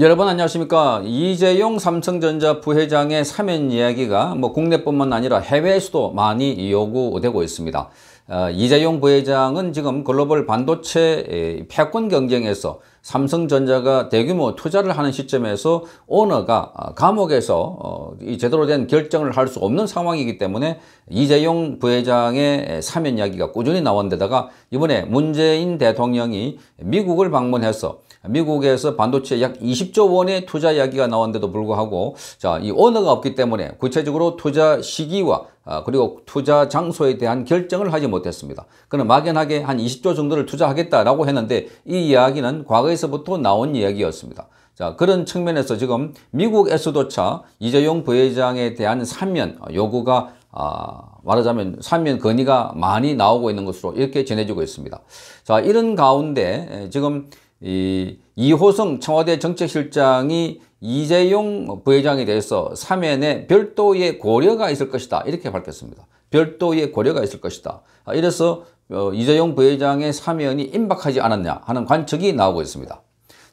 여러분 안녕하십니까 이재용 삼성전자 부회장의 사면 이야기가 뭐 국내뿐만 아니라 해외에서도 많이 요구되고 있습니다 어, 이재용 부회장은 지금 글로벌 반도체 패권 경쟁에서 삼성전자가 대규모 투자를 하는 시점에서 오너가 어, 감옥에서 어, 제대로 된 결정을 할 수 없는 상황이기 때문에 이재용 부회장의 사면 이야기가 꾸준히 나온 데다가 이번에 문재인 대통령이 미국을 방문해서 미국에서 반도체 약 20조 원의 투자 이야기가 나왔는데도 불구하고 자, 이 언어가 없기 때문에 구체적으로 투자 시기와 아, 그리고 투자 장소에 대한 결정을 하지 못했습니다. 그는 막연하게 한 20조 정도를 투자하겠다라고 했는데 이 이야기는 과거에서부터 나온 이야기였습니다. 자, 그런 측면에서 지금 미국에서도차 이재용 부회장에 대한 사면 어, 요구가 아, 말하자면 사면 건의가 많이 나오고 있는 것으로 이렇게 전해지고 있습니다. 자, 이런 가운데 지금 이 이호승 청와대 정책실장이 이재용 부회장에 대해서 사면에 별도의 고려가 있을 것이다 이렇게 밝혔습니다. 별도의 고려가 있을 것이다. 아, 이래서 어, 이재용 부회장의 사면이 임박하지 않았냐 하는 관측이 나오고 있습니다.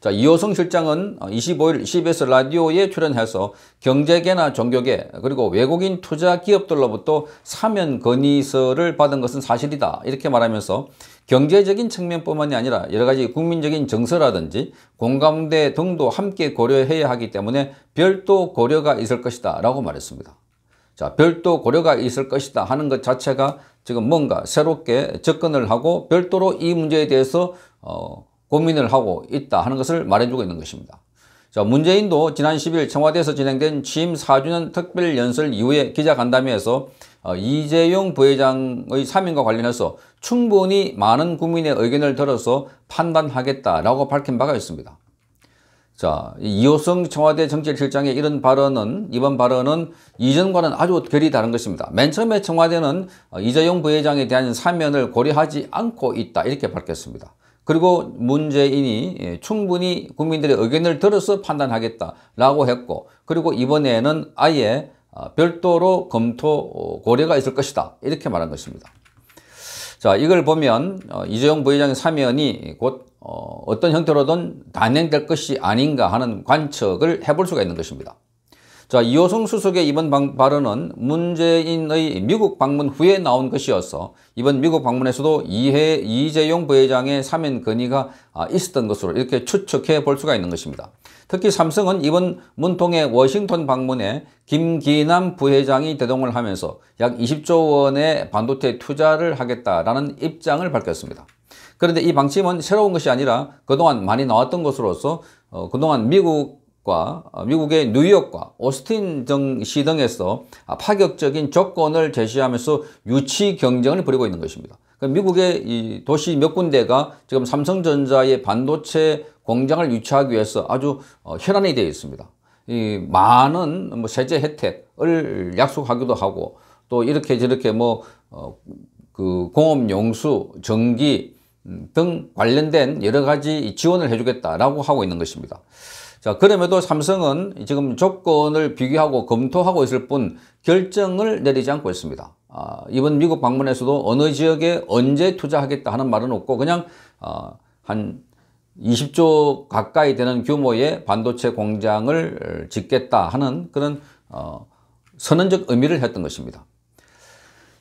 자, 이호승 실장은 25일 CBS 라디오에 출연해서 경제계나 종교계 그리고 외국인 투자 기업들로부터 사면 건의서를 받은 것은 사실이다 이렇게 말하면서 경제적인 측면뿐만이 아니라 여러 가지 국민적인 정서라든지 공감대 등도 함께 고려해야 하기 때문에 별도 고려가 있을 것이다 라고 말했습니다. 자, 별도 고려가 있을 것이다 하는 것 자체가 지금 뭔가 새롭게 접근을 하고 별도로 이 문제에 대해서 어, 고민을 하고 있다 하는 것을 말해주고 있는 것입니다. 자, 문재인도 지난 10일 청와대에서 진행된 취임 4주년 특별연설 이후에 기자간담회에서 어, 이재용 부회장의 사면과 관련해서 충분히 많은 국민의 의견을 들어서 판단하겠다라고 밝힌 바가 있습니다. 자, 이호성 청와대 정책실장의 이런 발언은, 이번 발언은 이전과는 아주 결이 다른 것입니다. 맨 처음에 청와대는 어, 이재용 부회장에 대한 사면을 고려하지 않고 있다. 이렇게 밝혔습니다. 그리고 문재인이 예, 충분히 국민들의 의견을 들어서 판단하겠다라고 했고 그리고 이번에는 아예 어, 별도로 검토 어, 고려가 있을 것이다 이렇게 말한 것입니다. 자 이걸 보면 어, 이재용 부회장의 사면이 곧 어떤 형태로든 단행될 것이 아닌가 하는 관측을 해볼 수가 있는 것입니다. 자, 이호승 수석의 이번 방, 발언은 문재인의 미국 방문 후에 나온 것이어서 이번 미국 방문에서도 이해, 이재용 부회장의 사면 건의가 아, 있었던 것으로 이렇게 추측해 볼 수가 있는 것입니다. 특히 삼성은 이번 문통의 워싱턴 방문에 김기남 부회장이 대동을 하면서 약 20조 원의 반도체 투자를 하겠다라는 입장을 밝혔습니다. 그런데 이 방침은 새로운 것이 아니라 그동안 많이 나왔던 것으로서 어, 그동안 미국 과 어, 미국의 뉴욕과 오스틴 등 시 등에서 파격적인 조건을 제시하면서 유치 경쟁을 벌이고 있는 것입니다. 그러니까 미국의 이 도시 몇 군데가 지금 삼성전자의 반도체 공장을 유치하기 위해서 아주 어, 혈안이 되어 있습니다. 이 많은 뭐 세제 혜택을 약속하기도 하고 또 이렇게 저렇게 뭐그 어, 공업 용수 전기 음, 등 관련된 여러 가지 지원을 해주겠다라고 하고 있는 것입니다. 자, 그럼에도 삼성은 지금 조건을 비교하고 검토하고 있을 뿐 결정을 내리지 않고 있습니다. 아, 이번 미국 방문에서도 어느 지역에 언제 투자하겠다 하는 말은 없고 그냥 어, 한 20조 가까이 되는 규모의 반도체 공장을 짓겠다 하는 그런 어, 선언적 의미를 했던 것입니다.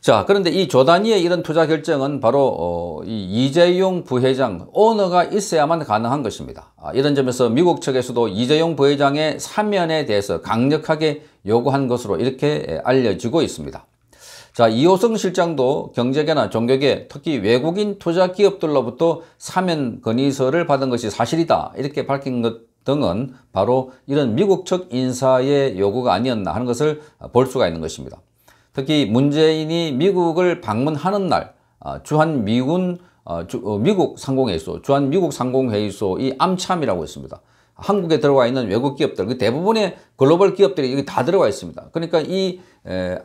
자, 그런데 이 조단위의 이런 투자 결정은 바로 어, 이 이재용 부회장 오너가 있어야만 가능한 것입니다. 아, 이런 점에서 미국 측에서도 이재용 부회장의 사면에 대해서 강력하게 요구한 것으로 이렇게 알려지고 있습니다. 자, 이호성 실장도 경제계나 종교계, 특히 외국인 투자 기업들로부터 사면 건의서를 받은 것이 사실이다. 이렇게 밝힌 것 등은 바로 이런 미국 측 인사의 요구가 아니었나 하는 것을 아, 볼 수가 있는 것입니다. 특히 문재인이 미국을 방문하는 날 어, 주한 미군 어, 어, 미국 상공회의소 주한 미국 상공회의소 이 암참이라고 있습니다. 한국에 들어와 있는 외국 기업들 그 대부분의 글로벌 기업들이 여기 다 들어와 있습니다. 그러니까 이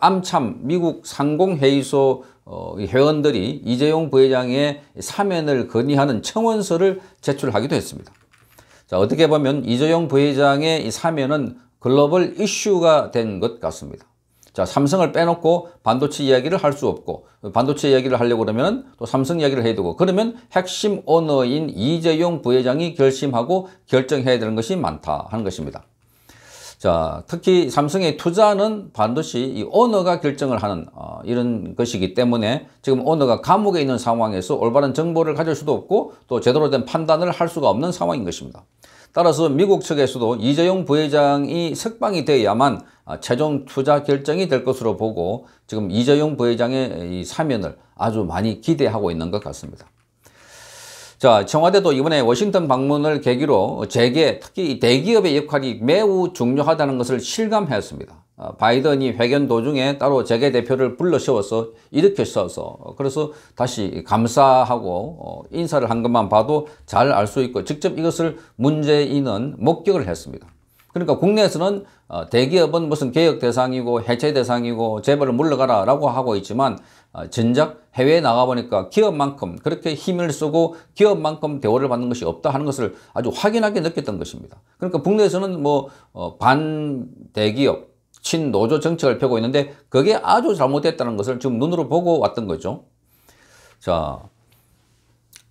암참 미국 상공회의소 회원들이 이재용 부회장의 사면을 건의하는 청원서를 제출하기도 했습니다. 자 어떻게 보면 이재용 부회장의 사면은 글로벌 이슈가 된 것 같습니다. 자, 삼성을 빼놓고 반도체 이야기를 할 수 없고 반도체 이야기를 하려고 그러면 또 삼성 이야기를 해야 되고 그러면 핵심 오너인 이재용 부회장이 결심하고 결정해야 되는 것이 많다 하는 것입니다. 자, 특히 삼성의 투자는 반드시 이 오너가 결정을 하는 어, 이런 것이기 때문에 지금 오너가 감옥에 있는 상황에서 올바른 정보를 가질 수도 없고 또 제대로 된 판단을 할 수가 없는 상황인 것입니다. 따라서 미국 측에서도 이재용 부회장이 석방이 되어야만 아, 최종 투자 결정이 될 것으로 보고 지금 이재용 부회장의 사면을 아주 많이 기대하고 있는 것 같습니다. 자, 청와대도 이번에 워싱턴 방문을 계기로 재계, 특히 대기업의 역할이 매우 중요하다는 것을 실감했습니다. 어, 바이든이 회견 도중에 따로 재계 대표를 불러 세워서 이렇게 써서 어, 그래서 다시 감사하고 어, 인사를 한 것만 봐도 잘 알 수 있고 직접 이것을 문재인은 목격을 했습니다. 그러니까 국내에서는 대기업은 무슨 개혁 대상이고 해체 대상이고 재벌을 물러가라 라고 하고 있지만 진작 해외에 나가보니까 기업만큼 그렇게 힘을 쓰고 기업만큼 대우를 받는 것이 없다 하는 것을 아주 확연하게 느꼈던 것입니다. 그러니까 국내에서는 뭐 반대기업 친노조 정책을 펴고 있는데 그게 아주 잘못됐다는 것을 지금 눈으로 보고 왔던 거죠. 자,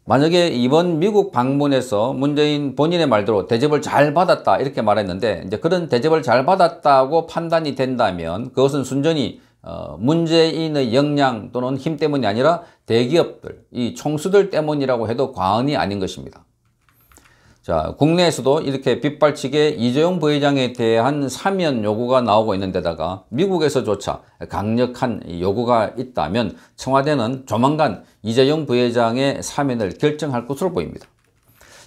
만약에 이번 미국 방문에서 문재인 본인의 말대로 대접을 잘 받았다 이렇게 말했는데 이제 그런 대접을 잘 받았다고 판단이 된다면 그것은 순전히 어, 문재인의 역량 또는 힘 때문이 아니라 대기업들, 이 총수들 때문이라고 해도 과언이 아닌 것입니다. 자, 국내에서도 이렇게 빗발치게 이재용 부회장에 대한 사면 요구가 나오고 있는 데다가 미국에서조차 강력한 요구가 있다면 청와대는 조만간 이재용 부회장의 사면을 결정할 것으로 보입니다.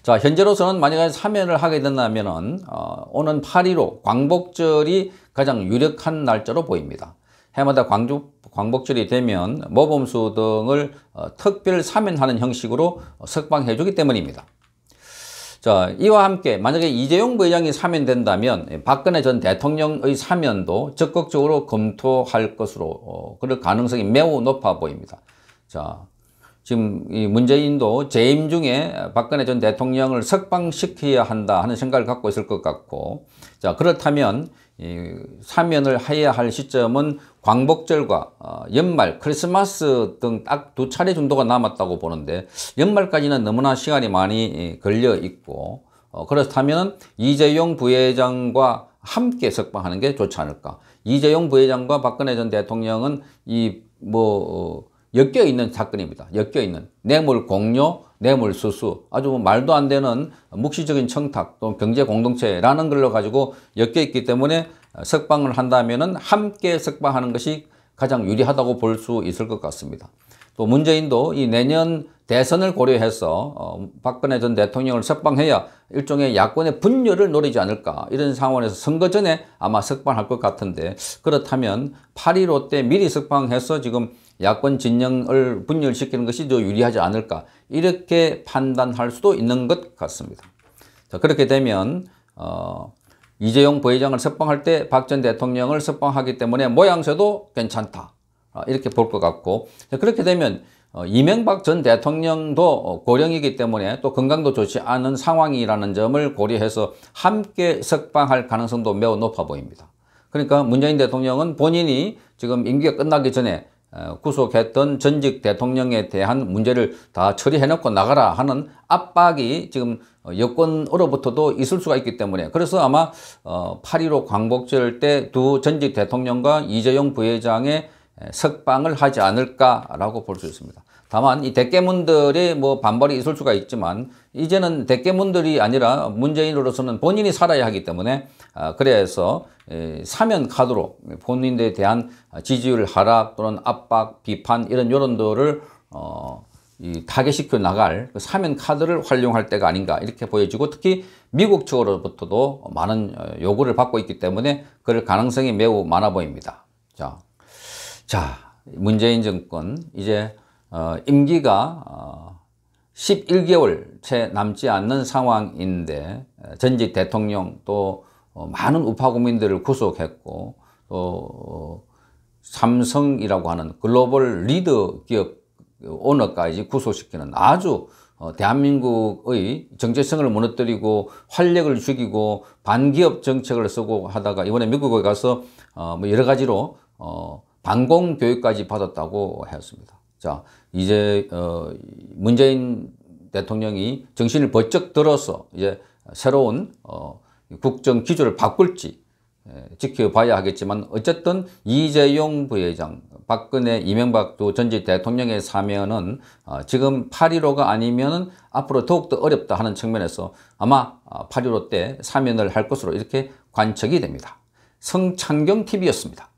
자, 현재로서는 만약에 사면을 하게 된다면 어, 오는 8.15 광복절이 가장 유력한 날짜로 보입니다. 해마다 광주, 광복절이 되면 모범수 등을 어, 특별 사면하는 형식으로 석방해 주기 때문입니다. 자, 이와 함께 만약에 이재용 부회장이 사면된다면 예, 박근혜 전 대통령의 사면도 적극적으로 검토할 것으로 어, 그럴 가능성이 매우 높아 보입니다. 자, 지금 이 문재인도 재임 중에 박근혜 전 대통령을 석방시켜야 한다 하는 생각을 갖고 있을 것 같고 자 그렇다면 이 사면을 해야 할 시점은 광복절과 어, 연말 크리스마스 등 딱 두 차례 정도가 남았다고 보는데 연말까지는 너무나 시간이 많이 걸려 있고 어, 그렇다면 이재용 부회장과 함께 석방하는 게 좋지 않을까 이재용 부회장과 박근혜 전 대통령은 이뭐 어, 엮여있는 사건입니다. 엮여있는 뇌물 공유, 뇌물 수수, 아주 뭐 말도 안 되는 묵시적인 청탁 또 경제 공동체라는 걸로 가지고 엮여있기 때문에 석방을 한다면 함께 석방하는 것이 가장 유리하다고 볼 수 있을 것 같습니다. 또 문재인도 이 내년 대선을 고려해서 어, 박근혜 전 대통령을 석방해야 일종의 야권의 분열을 노리지 않을까 이런 상황에서 선거 전에 아마 석방할 것 같은데 그렇다면 8.15 때 미리 석방해서 지금 야권 진영을 분열시키는 것이 더 유리하지 않을까 이렇게 판단할 수도 있는 것 같습니다. 자, 그렇게 되면 어, 이재용 부회장을 석방할 때 박 전 대통령을 석방하기 때문에 모양새도 괜찮다. 어, 이렇게 볼 것 같고 그렇게 되면 어, 이명박 전 대통령도 어, 고령이기 때문에 또 건강도 좋지 않은 상황이라는 점을 고려해서 함께 석방할 가능성도 매우 높아 보입니다. 그러니까 문재인 대통령은 본인이 지금 임기가 끝나기 전에 구속했던 전직 대통령에 대한 문제를 다 처리해놓고 나가라 하는 압박이 지금 여권으로부터도 있을 수가 있기 때문에 그래서 아마 8.15 광복절 때 두 전직 대통령과 이재용 부회장의 석방을 하지 않을까라고 볼 수 있습니다. 다만 이 대깨문들이 뭐 반발이 있을 수가 있지만 이제는 대깨문들이 아니라 문재인으로서는 본인이 살아야 하기 때문에 아, 그래서 사면 카드로 본인에 대한 지지율 하락 또는 압박, 비판 이런 여론들을 어, 이 타겟시켜 나갈 그 사면 카드를 활용할 때가 아닌가 이렇게 보여지고 특히 미국 측으로부터도 많은 어, 요구를 받고 있기 때문에 그럴 가능성이 매우 많아 보입니다. 자. 자, 문재인 정권 이제 어, 임기가 어, 11개월 채 남지 않는 상황인데 어, 전직 대통령 또 어, 많은 우파 국민들을 구속했고 또 어, 삼성이라고 하는 글로벌 리더 기업 오너까지 구속시키는 아주 어, 대한민국의 정체성을 무너뜨리고 활력을 죽이고 반기업 정책을 쓰고 하다가 이번에 미국에 가서 어, 뭐 여러 가지로 어 안공교육까지 받았다고 하였습니다. 자, 이제 어, 문재인 대통령이 정신을 번쩍 들어서 이제 새로운 어, 국정 기조를 바꿀지 예, 지켜봐야 하겠지만 어쨌든 이재용 부회장, 박근혜, 이명박도 전직 대통령의 사면은 어, 지금 8.15가 아니면 앞으로 더욱더 어렵다 하는 측면에서 아마 8.15때 어, 사면을 할 것으로 이렇게 관측이 됩니다. 성창경 TV였습니다.